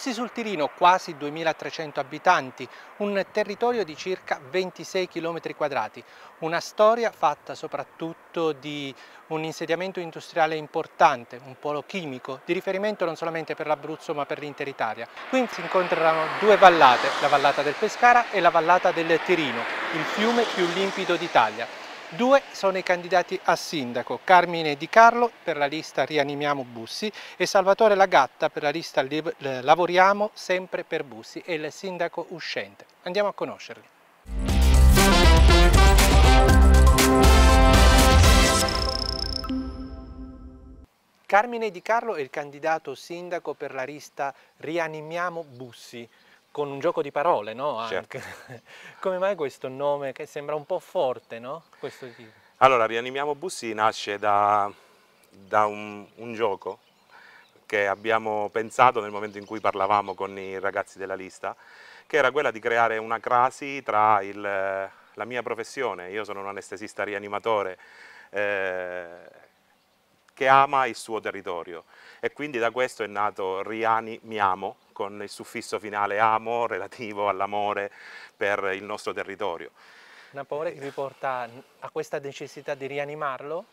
Bussi sul Tirino, quasi 2.300 abitanti, un territorio di circa 26 km quadrati, una storia fatta soprattutto di un insediamento industriale importante, un polo chimico, di riferimento non solamente per l'Abruzzo ma per l'intera Italia. Qui si incontrano due vallate, la vallata del Pescara e la vallata del Tirino, il fiume più limpido d'Italia. Due sono i candidati a sindaco, Carmine Di Carlo per la lista Rianimiamo Bussi e Salvatore Lagatta per la lista eh, Lavoriamo sempre per Bussi e il sindaco uscente. Andiamo a conoscerli. Carmine Di Carlo è il candidato sindaco per la lista Rianimiamo Bussi con un gioco di parole, no? Certo. Come mai questo nome che sembra un po' forte, no? Allora, Rianimiamo Bussi nasce da, da un, un, gioco che abbiamo pensato nel momento in cui parlavamo con i ragazzi della lista, che era quella di creare una crasi tra il, la mia professione, io sono un anestesista rianimatore, eh, che ama il suo territorio e quindi da questo è nato Riani Miamo con il suffisso finale amo relativo all'amore per il nostro territorio. Un amore che vi porta a questa necessità di rianimarlo?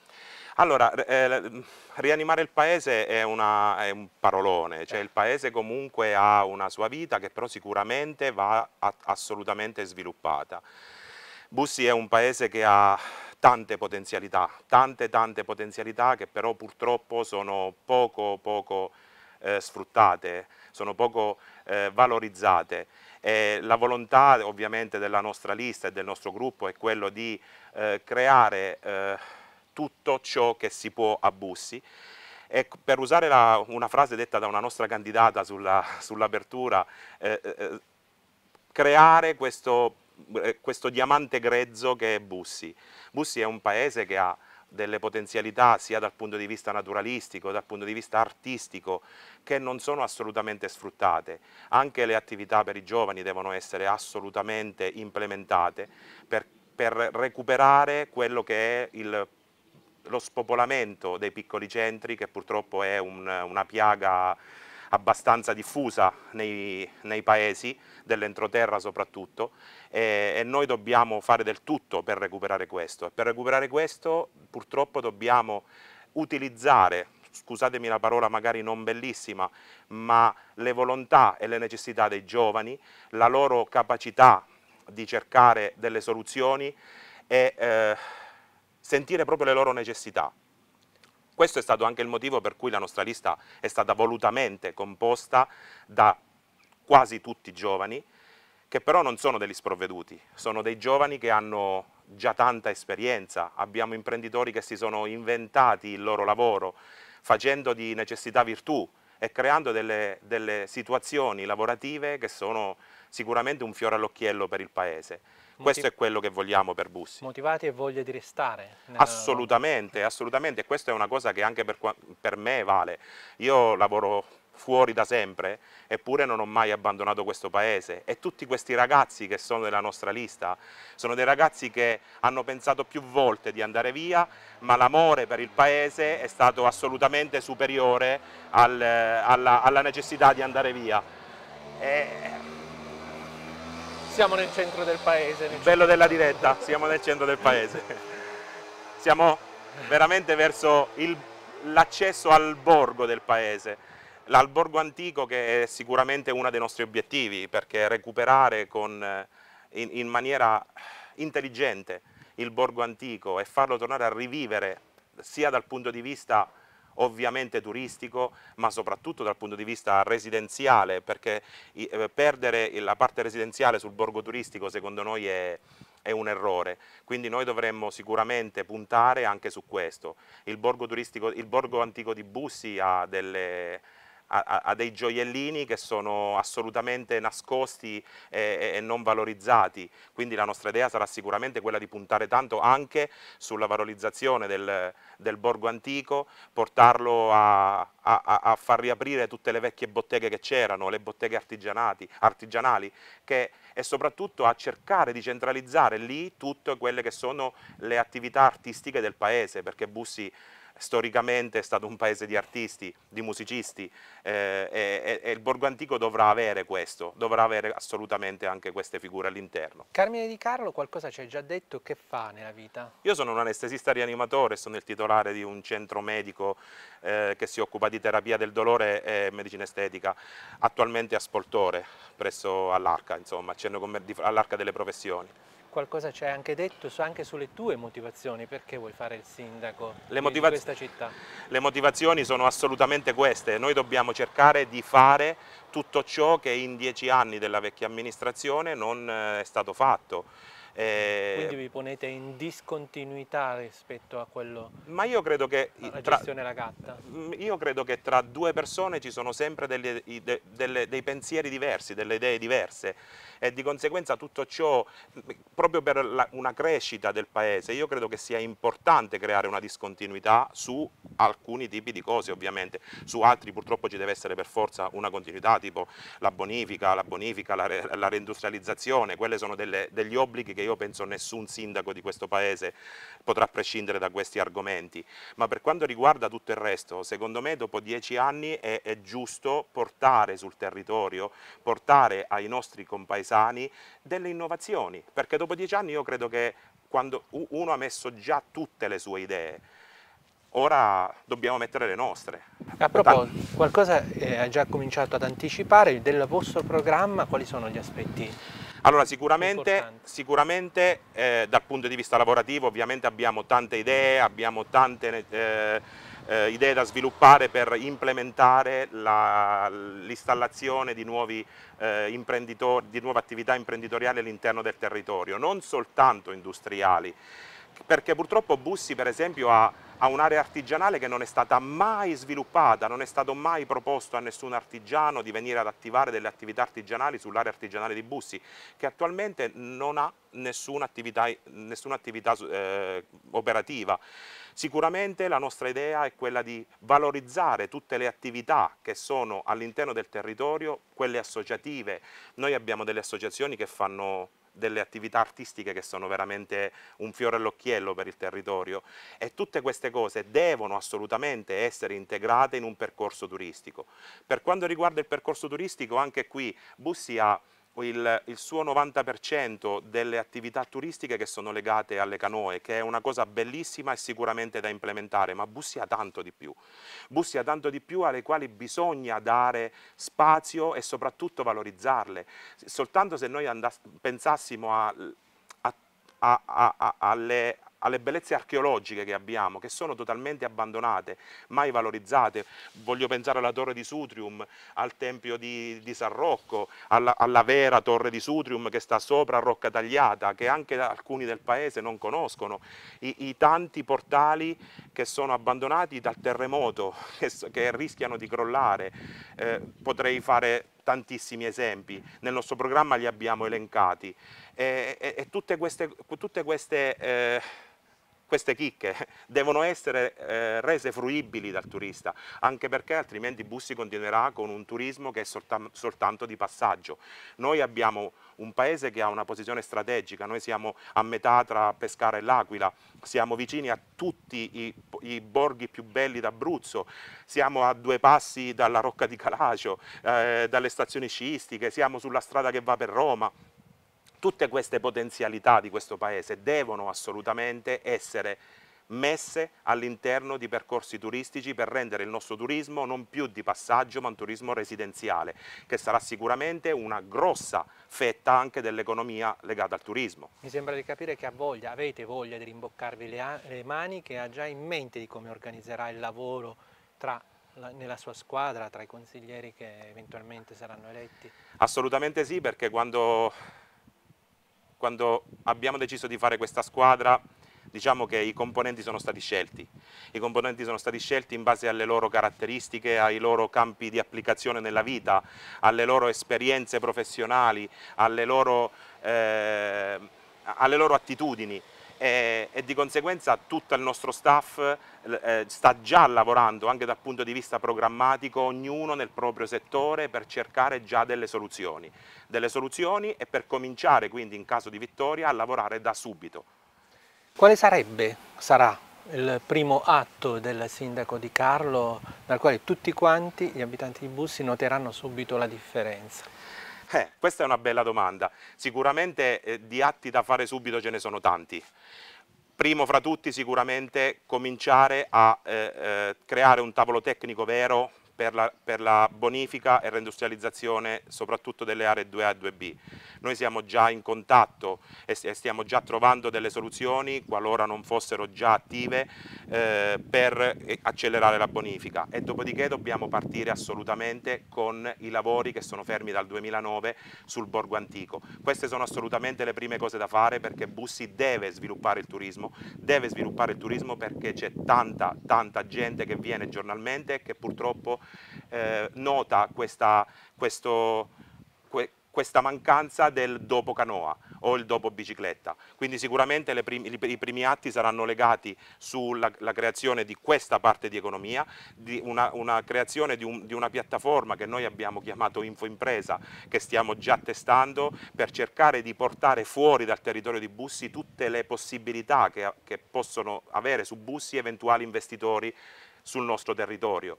Allora, eh, mm, rianimare il paese è, una, è un parolone, cioè eh. il paese comunque ha una sua vita che però sicuramente va assolutamente sviluppata. Bussi è un paese che ha tante potenzialità, tante tante potenzialità che però purtroppo sono poco poco eh, sfruttate, sono poco eh, valorizzate. E la volontà ovviamente della nostra lista e del nostro gruppo è quello di eh, creare eh, tutto ciò che si può a Bussi e per usare la, una frase detta da una nostra candidata sull'apertura, sull eh, eh, creare questo eh, questo diamante grezzo che è Bussi. Bussi è un paese che ha delle potenzialità sia dal punto di vista naturalistico, dal punto di vista artistico, che non sono assolutamente sfruttate. Anche le attività per i giovani devono essere assolutamente implementate per, per recuperare quello che è il, lo spopolamento dei piccoli centri, che purtroppo è un, una piaga abbastanza diffusa nei, nei paesi, dell'entroterra soprattutto, e, e, noi dobbiamo fare del tutto per recuperare questo. per recuperare questo purtroppo dobbiamo utilizzare scusatemi la parola magari non bellissima, ma le volontà e le necessità dei giovani, la loro capacità di cercare delle soluzioni e eh, sentire proprio le loro necessità. Questo è stato anche il motivo per cui la nostra lista è stata volutamente composta da quasi tutti giovani, che però non sono degli sprovveduti, sono dei giovani che hanno già tanta esperienza, abbiamo imprenditori che si sono inventati il loro lavoro facendo di necessità virtù e creando delle, delle situazioni lavorative che sono sicuramente un fiore all'occhiello per il Paese. Questo è quello che vogliamo per Bussi. Motivati e voglia di restare. Assolutamente, Assolutamente, e Questa è una cosa che anche per, per me vale. Io lavoro fuori da sempre, eppure non ho mai abbandonato questo paese. E tutti questi ragazzi che sono nella nostra lista sono dei ragazzi che hanno pensato più volte di andare via, ma l'amore per il paese è stato assolutamente superiore al, eh, alla, alla, necessità di andare via. E siamo nel centro del paese. Il bello della diretta, siamo nel centro del paese. siamo veramente verso l'accesso al borgo del paese. L'alborgo antico che è sicuramente uno dei nostri obiettivi perché recuperare con, eh, in, in maniera intelligente il borgo antico e farlo tornare a rivivere sia dal punto di vista ovviamente turistico, ma soprattutto dal punto di vista residenziale, perché eh, perdere la parte residenziale sul borgo turistico secondo noi è, è un errore, quindi noi dovremmo sicuramente puntare anche su questo. Il borgo, turistico, il borgo antico di Bussi ha delle a, a dei gioiellini che sono assolutamente nascosti e, e, non valorizzati, quindi la nostra idea sarà sicuramente quella di puntare tanto anche sulla valorizzazione del, del borgo antico, portarlo a, a, a, far riaprire tutte le vecchie botteghe che c'erano, le botteghe artigianali che, e soprattutto a cercare di centralizzare lì tutte quelle che sono le attività artistiche del paese, perché Bussi storicamente è stato un paese di artisti, di musicisti eh, e, e, il Borgo Antico dovrà avere questo, dovrà avere assolutamente anche queste figure all'interno. Carmine Di Carlo qualcosa ci hai già detto, che fa nella vita? Io sono un anestesista rianimatore, sono il titolare di un centro medico eh, che si occupa di terapia del dolore e medicina estetica, attualmente a Spoltore, presso all'Arca, insomma, all'Arca delle professioni qualcosa ci hai anche detto anche sulle tue motivazioni, perché vuoi fare il sindaco le di questa città? Le motivazioni sono assolutamente queste, noi dobbiamo cercare di fare tutto ciò che in dieci anni della vecchia amministrazione non eh, è stato fatto eh, Quindi vi ponete in discontinuità rispetto a quello ma io credo che tra, gestione la gatta? Mm, io credo che tra due persone ci sono sempre delle, de, delle, dei pensieri diversi, delle idee diverse e di conseguenza tutto ciò, mm, proprio per la, una crescita del Paese, io credo che sia importante creare una discontinuità su alcuni tipi di cose ovviamente, su altri purtroppo ci deve essere per forza una continuità tipo la bonifica, la, bonifica, la, la reindustrializzazione, quelle sono delle, degli obblighi che io penso nessun sindaco di questo paese potrà prescindere da questi argomenti, ma per quanto riguarda tutto il resto, secondo me dopo dieci anni è, è giusto portare sul territorio, portare ai nostri compaesani delle innovazioni, perché dopo dieci anni io credo che quando uno ha messo già tutte le sue idee, ora dobbiamo mettere le nostre. A proposito, qualcosa eh, ha già cominciato ad anticipare del vostro programma, quali sono gli aspetti? Allora sicuramente, sicuramente eh, dal punto di vista lavorativo ovviamente abbiamo tante idee, abbiamo tante eh, eh, idee da sviluppare per implementare l'installazione di, eh, di nuove attività imprenditoriali all'interno del territorio, non soltanto industriali, perché purtroppo Bussi per esempio ha a un'area artigianale che non è stata mai sviluppata, non è stato mai proposto a nessun artigiano di venire ad attivare delle attività artigianali sull'area artigianale di Bussi, che attualmente non ha nessuna attività, nessuna attività eh, operativa. Sicuramente la nostra idea è quella di valorizzare tutte le attività che sono all'interno del territorio, quelle associative. Noi abbiamo delle associazioni che fanno delle attività artistiche che sono veramente un fiore all'occhiello per il territorio e tutte queste cose devono assolutamente essere integrate in un percorso turistico. Per quanto riguarda il percorso turistico anche qui Bussi ha il, il suo 90% delle attività turistiche che sono legate alle canoe, che è una cosa bellissima e sicuramente da implementare, ma Bussi ha tanto di più. Bussi ha tanto di più alle quali bisogna dare spazio e soprattutto valorizzarle. Soltanto se noi pensassimo a, a, a, alle, alle bellezze archeologiche che abbiamo, che sono totalmente abbandonate, mai valorizzate. Voglio pensare alla torre di Sutrium, al tempio di, di San Rocco, alla, alla, vera torre di Sutrium che sta sopra Rocca Tagliata, che anche alcuni del paese non conoscono, i, i tanti portali che sono abbandonati dal terremoto, che, che rischiano di crollare. Eh, potrei fare tantissimi esempi, nel nostro programma li abbiamo elencati e, e, e tutte queste, tutte queste eh, queste chicche devono essere eh, rese fruibili dal turista, anche perché altrimenti Bussi continuerà con un turismo che è soltam soltanto di passaggio. Noi abbiamo un paese che ha una posizione strategica, noi siamo a metà tra Pescara e L'Aquila, siamo vicini a tutti i, i borghi più belli d'Abruzzo, siamo a due passi dalla Rocca di Calacio, eh, dalle stazioni sciistiche, siamo sulla strada che va per Roma, tutte queste potenzialità di questo Paese devono assolutamente essere messe all'interno di percorsi turistici per rendere il nostro turismo non più di passaggio ma un turismo residenziale che sarà sicuramente una grossa fetta anche dell'economia legata al turismo. Mi sembra di capire che voglia, avete voglia di rimboccarvi le, le mani, che ha già in mente di come organizzerà il lavoro tra nella sua squadra tra i consiglieri che eventualmente saranno eletti? Assolutamente sì, perché quando quando abbiamo deciso di fare questa squadra, diciamo che i componenti sono stati scelti. I componenti sono stati scelti in base alle loro caratteristiche, ai loro campi di applicazione nella vita, alle loro esperienze professionali, alle loro, eh, alle loro attitudini e, e di conseguenza tutto il nostro staff eh, sta già lavorando anche dal punto di vista programmatico, ognuno nel proprio settore per cercare già delle soluzioni, delle soluzioni e per cominciare quindi in caso di vittoria a lavorare da subito. Quale sarebbe, sarà il primo atto del sindaco di Carlo dal quale tutti quanti gli abitanti di Bussi noteranno subito la differenza? Eh, questa è una bella domanda. Sicuramente eh, di atti da fare subito ce ne sono tanti. Primo fra tutti sicuramente cominciare a eh, eh creare un tavolo tecnico vero per la, per la, bonifica e reindustrializzazione soprattutto delle aree 2A e 2B. Noi siamo già in contatto e, stiamo già trovando delle soluzioni, qualora non fossero già attive, eh, per eh, accelerare la bonifica e dopodiché dobbiamo partire assolutamente con i lavori che sono fermi dal 2009 sul Borgo Antico. Queste sono assolutamente le prime cose da fare perché Bussi deve sviluppare il turismo, deve sviluppare il turismo perché c'è tanta, tanta gente che viene giornalmente e che purtroppo eh, nota questa, questo, que, questa mancanza del dopo canoa o il dopo bicicletta. Quindi sicuramente primi, i primi atti saranno legati sulla creazione di questa parte di economia, di una, una creazione di, un, di, una piattaforma che noi abbiamo chiamato Infoimpresa, che stiamo già testando per cercare di portare fuori dal territorio di Bussi tutte le possibilità che, che possono avere su Bussi eventuali investitori sul nostro territorio.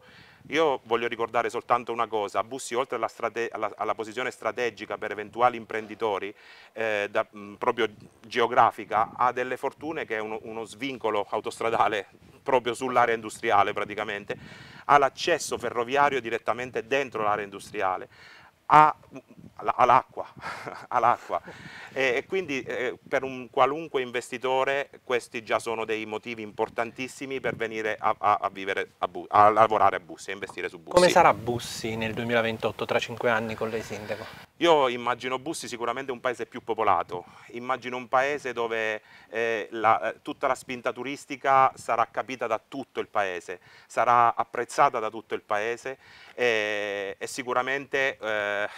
Io voglio ricordare soltanto una cosa, Bussi oltre alla, alla, alla posizione strategica per eventuali imprenditori, eh, da, mh, proprio geografica, ha delle fortune che è uno, uno svincolo autostradale proprio sull'area industriale praticamente, ha l'accesso ferroviario direttamente dentro l'area industriale, ha all'acqua, all'acqua. E, quindi eh, per un qualunque investitore questi già sono dei motivi importantissimi per venire a, a, a, vivere, a lavorare a Bussi, a investire su Bussi. Come sarà Bussi nel 2028 tra cinque anni con lei sindaco? Io immagino Bussi sicuramente un paese più popolato, immagino un paese dove eh, la, tutta la spinta turistica sarà capita da tutto il paese, sarà apprezzata da tutto il paese e, eh, e sicuramente eh,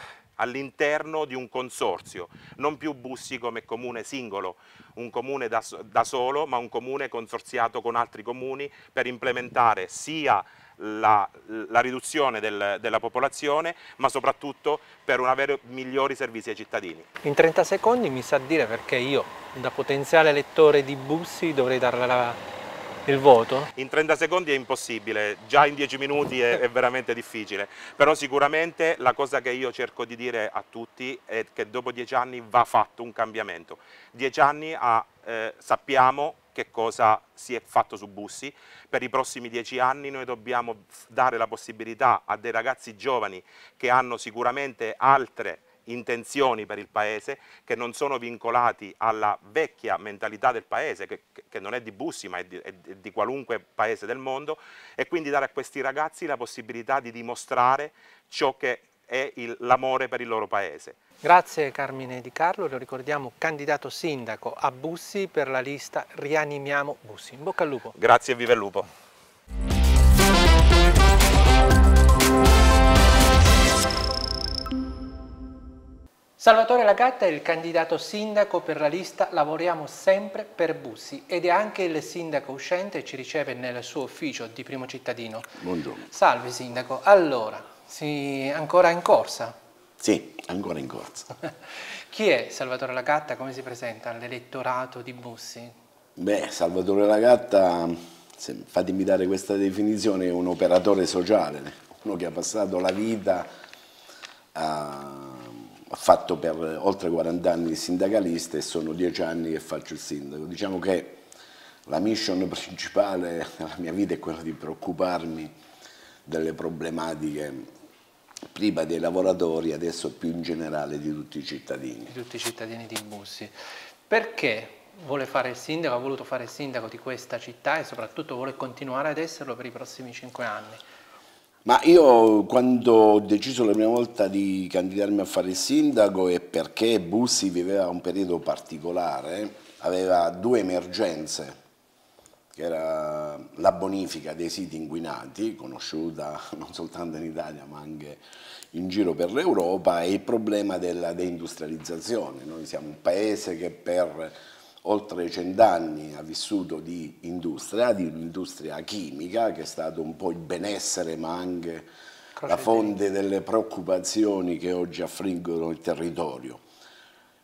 all'interno di un consorzio, non più Bussi come comune singolo, un comune da, da, solo, ma un comune consorziato con altri comuni per implementare sia la, la riduzione del, della popolazione, ma soprattutto per avere migliori servizi ai cittadini. In 30 secondi mi sa dire perché io, da potenziale elettore di Bussi, dovrei darla la il voto? In 30 secondi è impossibile, già in 10 minuti è, è, veramente difficile, però sicuramente la cosa che io cerco di dire a tutti è che dopo 10 anni va fatto un cambiamento. 10 anni a, eh, sappiamo che cosa si è fatto su Bussi. Per i prossimi 10 anni noi dobbiamo dare la possibilità a dei ragazzi giovani che hanno sicuramente altre intenzioni per il Paese, che non sono vincolati alla vecchia mentalità del Paese, che, che non è di Bussi ma è di, è di qualunque Paese del mondo, e quindi dare a questi ragazzi la possibilità di dimostrare ciò che è l'amore per il loro Paese. Grazie Carmine Di Carlo, lo ricordiamo candidato sindaco a Bussi per la lista Rianimiamo Bussi. In bocca al lupo. Grazie e vive il lupo. Salvatore Lagatta è il candidato sindaco per la lista Lavoriamo sempre per Bussi ed è anche il sindaco uscente e ci riceve nel suo ufficio di primo cittadino. Buongiorno. Salve sindaco. Allora, sì, ancora in corsa? Sì, ancora in corsa. Chi è Salvatore Lagatta? Come si presenta all'elettorato di Bussi? Beh, Salvatore Lagatta, fatemi dare questa definizione, è un operatore sociale, uno che ha passato la vita a ho fatto per oltre 40 anni il sindacalista e sono 10 anni che faccio il sindaco. Diciamo che la mission principale della mia vita è quella di preoccuparmi delle problematiche prima dei lavoratori, adesso più in generale di tutti i cittadini. Di tutti i cittadini di Bussi. Perché vuole fare il sindaco, ha voluto fare il sindaco di questa città e soprattutto vuole continuare ad esserlo per i prossimi cinque anni? Ma io quando ho deciso la prima volta di candidarmi a fare il sindaco è perché Bussi viveva un periodo particolare, aveva due emergenze, che era la bonifica dei siti inquinati, conosciuta non soltanto in Italia ma anche in giro per l'Europa, e il problema della deindustrializzazione. Noi siamo un paese che per oltre cent'anni ha vissuto di industria, di un'industria chimica che è stato un po' il benessere ma anche la fonte delle preoccupazioni che oggi affliggono il territorio.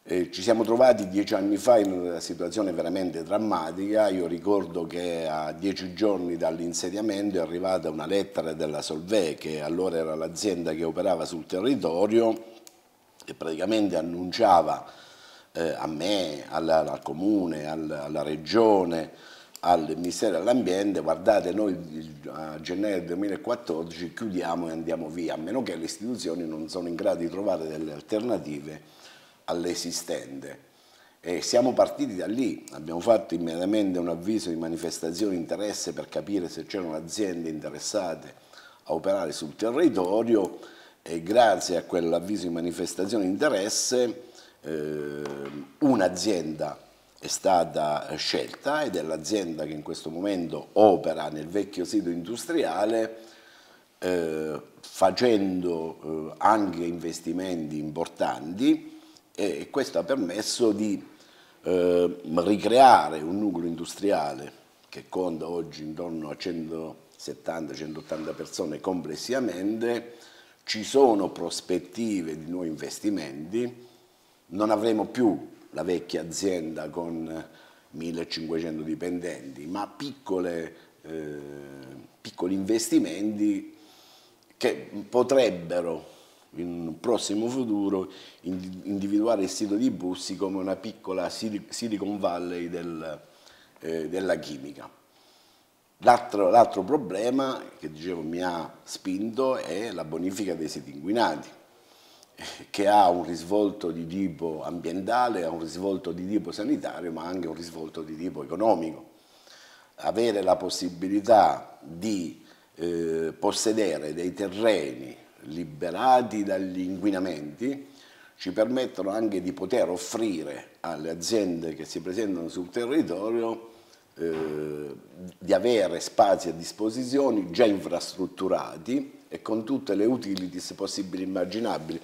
Eh, ci siamo trovati dieci anni fa in una situazione veramente drammatica, io ricordo che a dieci giorni dall'insediamento è arrivata una lettera della Solvè che allora era l'azienda che operava sul territorio, e praticamente annunciava eh, a me, alla, al comune, alla, alla regione, al Ministero dell'Ambiente, guardate noi a gennaio 2014 chiudiamo e andiamo via, a meno che le istituzioni non sono in grado di trovare delle alternative all'esistente. E siamo partiti da lì, abbiamo fatto immediatamente un avviso di manifestazione di interesse per capire se c'erano aziende interessate a operare sul territorio e grazie a quell'avviso di manifestazione di interesse eh, un'azienda è stata scelta ed è l'azienda che in questo momento opera nel vecchio sito industriale eh, facendo eh, anche investimenti importanti e questo ha permesso di ehm, ricreare un nucleo industriale che conta oggi intorno a 170-180 persone complessivamente, ci sono prospettive di nuovi investimenti, non avremo più la vecchia azienda con 1500 eh, dipendenti, ma piccole, eh, piccoli investimenti che potrebbero in un prossimo futuro individuare il sito di Bussi come una piccola Silicon Valley del, eh, della chimica. L'altro problema che dicevo mi ha spinto è la bonifica dei siti inquinati che ha un risvolto di tipo ambientale, ha un risvolto di tipo sanitario, ma anche un risvolto di tipo economico. Avere la possibilità di eh, possedere dei terreni liberati dagli inquinamenti ci permettono anche di poter offrire alle aziende che si presentano sul territorio eh, di avere spazi a disposizione già infrastrutturati e con tutte le utilities possibili e immaginabili.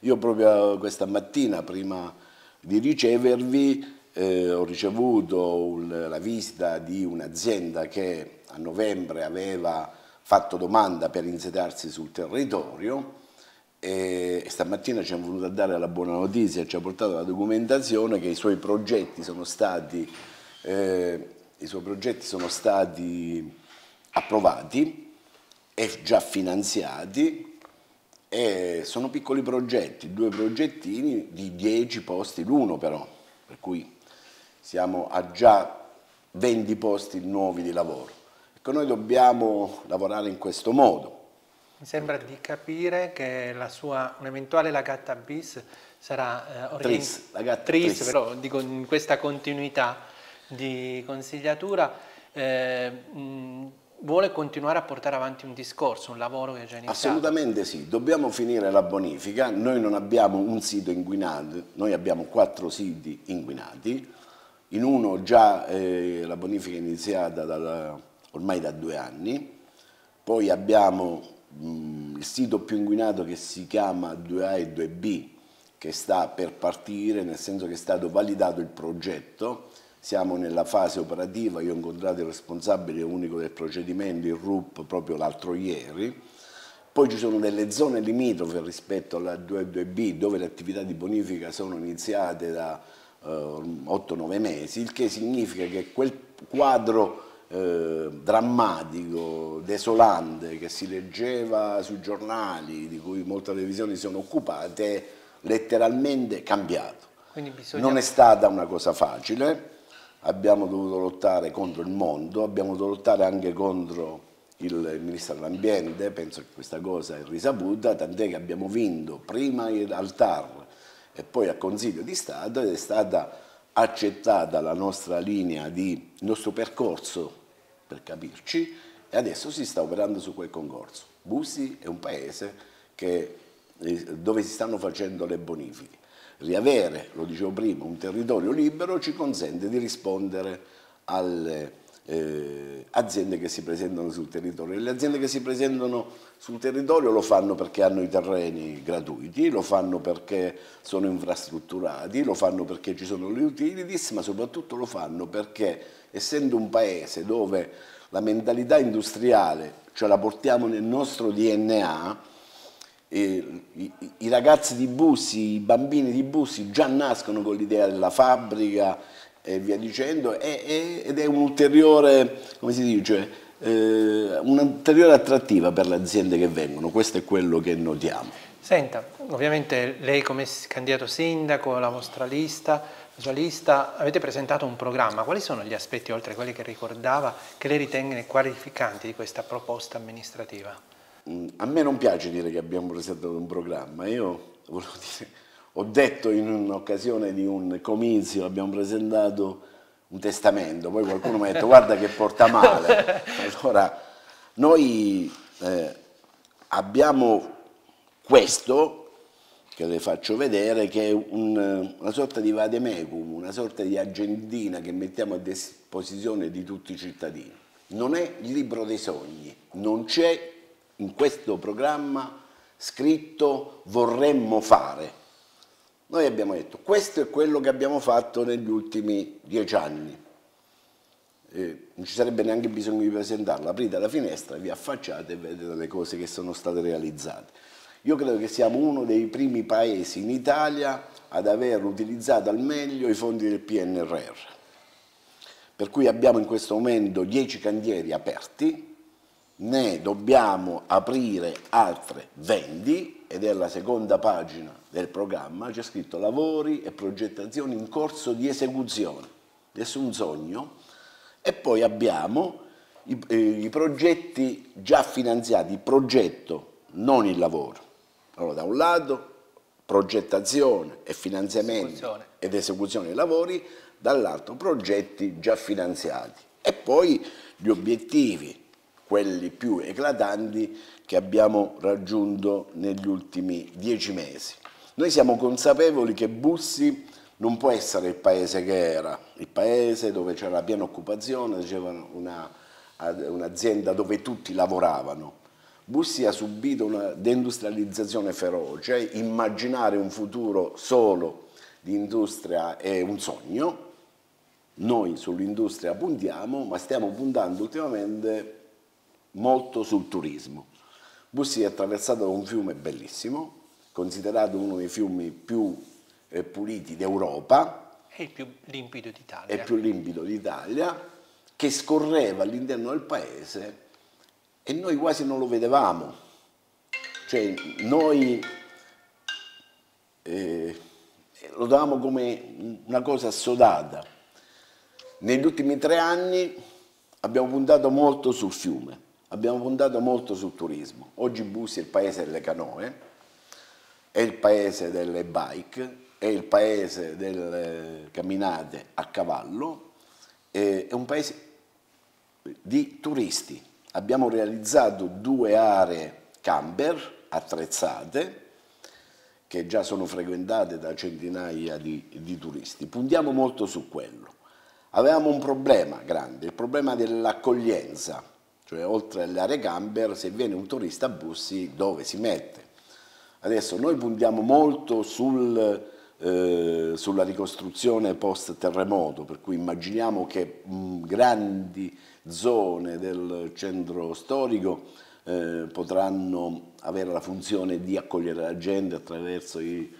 Io proprio questa mattina, prima di ricevervi, eh, ho ricevuto un, la visita di un'azienda che a novembre aveva fatto domanda per insediarsi sul territorio e stamattina ci è venuto a dare la buona notizia, ci ha portato la documentazione che i suoi progetti sono stati eh, i suoi progetti sono stati approvati e già finanziati e sono piccoli progetti, due progettini di 10 posti l'uno però, per cui siamo a già 20 posti nuovi di lavoro. Ecco, noi dobbiamo lavorare in questo modo. Mi sembra di capire che la sua, un'eventuale Lagatta bis sarà eh, orient- tris, tris, tris. però dico in questa continuità di consigliatura eh, mh, vuole continuare a portare avanti un discorso, un lavoro che è già iniziato. Assolutamente sì, dobbiamo finire la bonifica, noi non abbiamo un sito inquinato, noi abbiamo quattro siti inquinati, in uno già eh, la bonifica è iniziata dalla, ormai da due anni, poi abbiamo mh, il sito più inquinato che si chiama 2A e 2B, che sta per partire, nel senso che è stato validato il progetto, siamo nella fase operativa, io ho incontrato il responsabile unico del procedimento, il RUP, proprio l'altro ieri, poi ci sono delle zone limitrofe rispetto alla 22B dove le attività di bonifica sono iniziate da eh, 8-9 mesi, il che significa che quel quadro eh, drammatico, desolante che si leggeva sui giornali, di cui molte televisioni si sono occupate, è letteralmente cambiato. Bisogna... Non è stata una cosa facile, abbiamo dovuto lottare contro il mondo, abbiamo dovuto lottare anche contro il ministro dell'ambiente, penso che questa cosa è risaputa, tant'è che abbiamo vinto prima al TAR e poi al Consiglio di Stato ed è stata accettata la nostra linea di il nostro percorso per capirci e adesso si sta operando su quel concorso. Busi è un paese che, eh, dove si stanno facendo le bonifiche riavere, lo dicevo prima, un territorio libero ci consente di rispondere alle eh, aziende che si presentano sul territorio. E le aziende che si presentano sul territorio lo fanno perché hanno i terreni gratuiti, lo fanno perché sono infrastrutturati, lo fanno perché ci sono le utilities, ma soprattutto lo fanno perché essendo un paese dove la mentalità industriale ce la portiamo nel nostro DNA, i, i, ragazzi di Bussi, i bambini di Bussi già nascono con l'idea della fabbrica e via dicendo e, e, ed è un'ulteriore, come si dice, eh, un'ulteriore attrattiva per le aziende che vengono, questo è quello che notiamo. Senta, ovviamente lei come candidato sindaco, la vostra lista, Socialista, avete presentato un programma, quali sono gli aspetti oltre a quelli che ricordava che lei ritenga qualificanti di questa proposta amministrativa? Mm, a me non piace dire che abbiamo presentato un programma, io volevo dire, ho detto in un'occasione di un comizio, abbiamo presentato un testamento, poi qualcuno mi ha detto guarda che porta male. Allora, noi eh, abbiamo questo, che le faccio vedere, che è un, una sorta di vademecum, una sorta di agendina che mettiamo a disposizione di tutti i cittadini. Non è il libro dei sogni, non c'è in questo programma scritto vorremmo fare. Noi abbiamo detto questo è quello che abbiamo fatto negli ultimi dieci anni. Eh, non ci sarebbe neanche bisogno di presentarla, aprite la finestra, vi affacciate e vedete le cose che sono state realizzate. Io credo che siamo uno dei primi paesi in Italia ad aver utilizzato al meglio i fondi del PNRR. Per cui abbiamo in questo momento 10 cantieri aperti, ne dobbiamo aprire altre 20 ed è la seconda pagina del programma, c'è scritto lavori e progettazioni in corso di esecuzione, nessun sogno, e poi abbiamo i, eh, i progetti già finanziati, il progetto, non il lavoro. Allora da un lato progettazione e finanziamento ed esecuzione dei lavori, dall'altro progetti già finanziati e poi gli obiettivi quelli più eclatanti che abbiamo raggiunto negli ultimi dieci mesi. Noi siamo consapevoli che Bussi non può essere il paese che era, il paese dove c'era piena occupazione, c'era un'azienda dove tutti lavoravano. Bussi ha subito una deindustrializzazione feroce, cioè immaginare un futuro solo di industria è un sogno, noi sull'industria puntiamo, ma stiamo puntando ultimamente molto sul turismo. Bussi è attraversato da un fiume bellissimo, considerato uno dei fiumi più eh, puliti d'Europa. E il più limpido d'Italia. E più limpido d'Italia, che scorreva all'interno del paese e noi quasi non lo vedevamo. Cioè, noi eh, lo davamo come una cosa assodata. Negli ultimi tre anni abbiamo puntato molto sul fiume abbiamo puntato molto sul turismo. Oggi Busi è il paese delle canoe, è il paese delle bike, è il paese delle camminate a cavallo, è un paese di turisti. Abbiamo realizzato due aree camper attrezzate che già sono frequentate da centinaia di, di turisti. Puntiamo molto su quello. Avevamo un problema grande, il problema dell'accoglienza cioè oltre alle aree camper, se viene un turista a bussi dove si mette. Adesso noi puntiamo molto sul, eh, sulla ricostruzione post terremoto, per cui immaginiamo che mh, mm, grandi zone del centro storico eh, potranno avere la funzione di accogliere la gente attraverso i,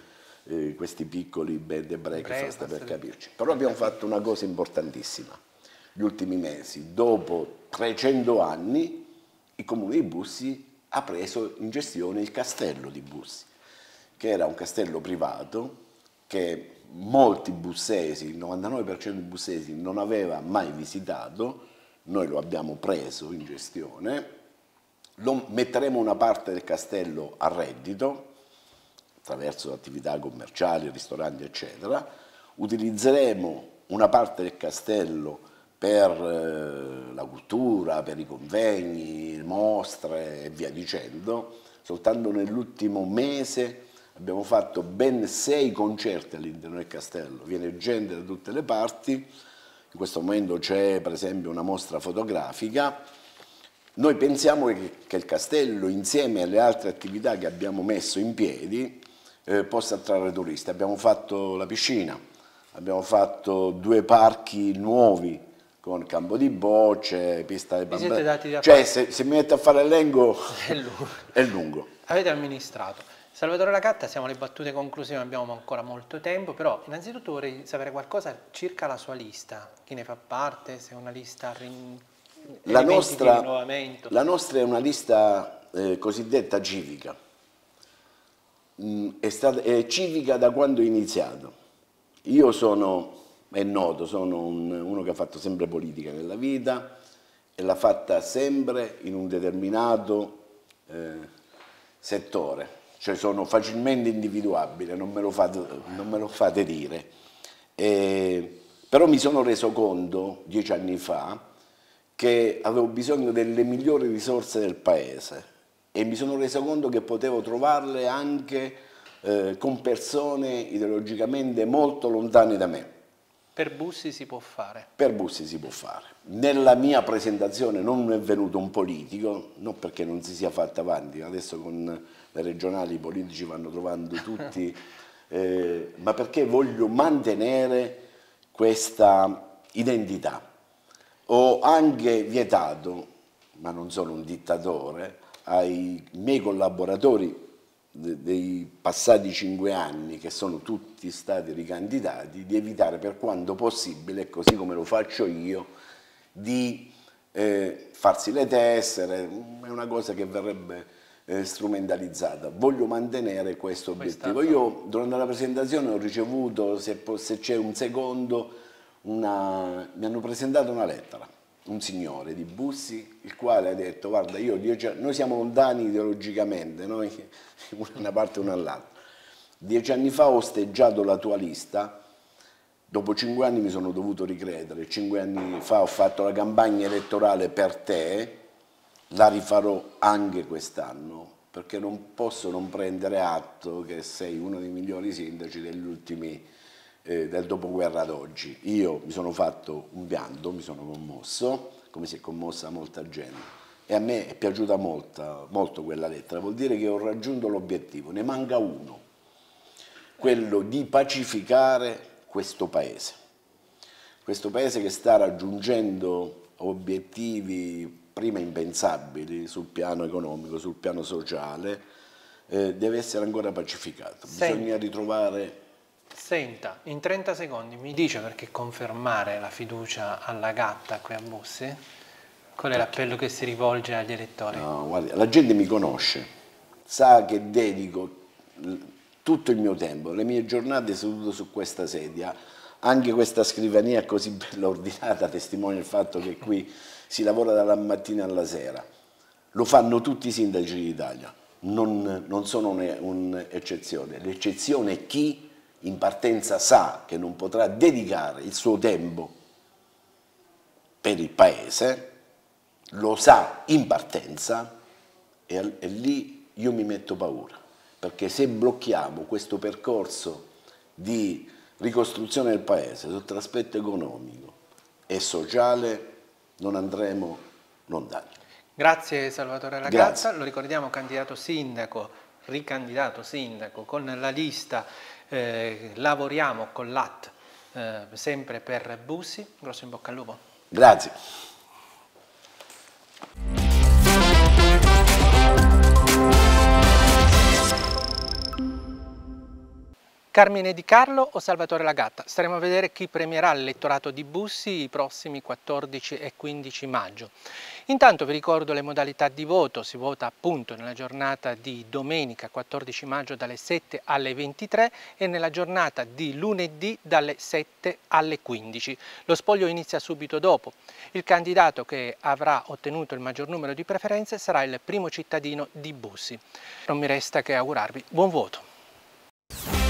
eh, questi piccoli bed e breakfast per capirci. Però abbiamo fatto una cosa importantissima gli ultimi mesi, dopo 300 anni, il comune di Bussi ha preso in gestione il castello di Bussi, che era un castello privato che molti bussesi, il 99% dei bussesi non aveva mai visitato, noi lo abbiamo preso in gestione, lo metteremo una parte del castello a reddito attraverso attività commerciali, ristoranti eccetera, utilizzeremo una parte del castello a per eh, la cultura, per i convegni, mostre e via dicendo. Soltanto nell'ultimo mese abbiamo fatto ben sei concerti all'interno del castello, viene gente da tutte le parti, in questo momento c'è per esempio una mostra fotografica. Noi pensiamo che, il castello, insieme alle altre attività che abbiamo messo in piedi, eh, possa attrarre turisti. Abbiamo fatto la piscina, abbiamo fatto due parchi nuovi, con campo di bocce, pista di bambini. Cioè, fare... se, se, mi metto a fare l'elenco è lungo. è lungo. Avete amministrato. Salvatore Lacatta, siamo alle battute conclusive, abbiamo ancora molto tempo, però innanzitutto vorrei sapere qualcosa circa la sua lista, chi ne fa parte, se è una lista rin... la nostra, La nostra è una lista eh, cosiddetta civica, mm, è, stata, è civica da quando è iniziato. Io sono è noto, sono un, uno che ha fatto sempre politica nella vita e l'ha fatta sempre in un determinato eh, settore, cioè sono facilmente individuabile, non me lo fate, me lo fate dire. E, però mi sono reso conto dieci anni fa che avevo bisogno delle migliori risorse del paese e mi sono reso conto che potevo trovarle anche eh, con persone ideologicamente molto lontane da me. Per Bussi si può fare. Per Bussi si può fare. Nella mia presentazione non è venuto un politico, non perché non si sia fatta avanti, adesso con le regionali i politici vanno trovando tutti, eh, ma perché voglio mantenere questa identità. Ho anche vietato, ma non sono un dittatore, ai miei collaboratori dei passati cinque anni che sono tutti stati ricandidati di evitare per quanto possibile, così come lo faccio io, di eh, farsi le tessere, è una cosa che verrebbe eh, strumentalizzata. Voglio mantenere questo obiettivo. Io durante la presentazione ho ricevuto, se, se c'è un secondo, una, mi hanno presentato una lettera un signore di Bussi, il quale ha detto, guarda, io, io noi siamo lontani ideologicamente, noi, una parte e una all'altra. Dieci anni fa ho osteggiato la tua lista, dopo cinque anni mi sono dovuto ricredere, cinque anni fa ho fatto la campagna elettorale per te, la rifarò anche quest'anno, perché non posso non prendere atto che sei uno dei migliori sindaci degli ultimi eh, del dopoguerra ad oggi. Io mi sono fatto un pianto, mi sono commosso, come si è commossa molta gente. E a me è piaciuta molto, molto quella lettera, vuol dire che ho raggiunto l'obiettivo, ne manca uno, quello di pacificare questo paese. Questo paese che sta raggiungendo obiettivi prima impensabili sul piano economico, sul piano sociale, eh, deve essere ancora pacificato. Sì. Bisogna ritrovare Senta, in 30 secondi mi dice perché confermare la fiducia alla gatta qui a Bussi? Qual è l'appello che si rivolge agli elettori? No, guardi, la gente mi conosce, sa che dedico tutto il mio tempo, le mie giornate seduto su questa sedia, anche questa scrivania così bella ordinata testimonia il fatto che qui si lavora dalla mattina alla sera. Lo fanno tutti i sindaci d'Italia, non, non sono un'eccezione. L'eccezione è chi in partenza sa che non potrà dedicare il suo tempo per il paese, lo sa in partenza e, e lì io mi metto paura, perché se blocchiamo questo percorso di ricostruzione del paese sotto l'aspetto economico e sociale non andremo lontani. Grazie Salvatore Ragazza, Grazie. lo ricordiamo candidato sindaco, ricandidato sindaco con la lista eh, lavoriamo con l'AT eh, sempre per Busi, grosso in bocca al lupo. Grazie. Carmine Di Carlo o Salvatore Lagatta? Staremo a vedere chi premierà l'elettorato di Bussi i prossimi 14 e 15 maggio. Intanto vi ricordo le modalità di voto, si vota appunto nella giornata di domenica 14 maggio dalle 7 alle 23 e nella giornata di lunedì dalle 7 alle 15. Lo spoglio inizia subito dopo. Il candidato che avrà ottenuto il maggior numero di preferenze sarà il primo cittadino di Bussi. Non mi resta che augurarvi buon voto.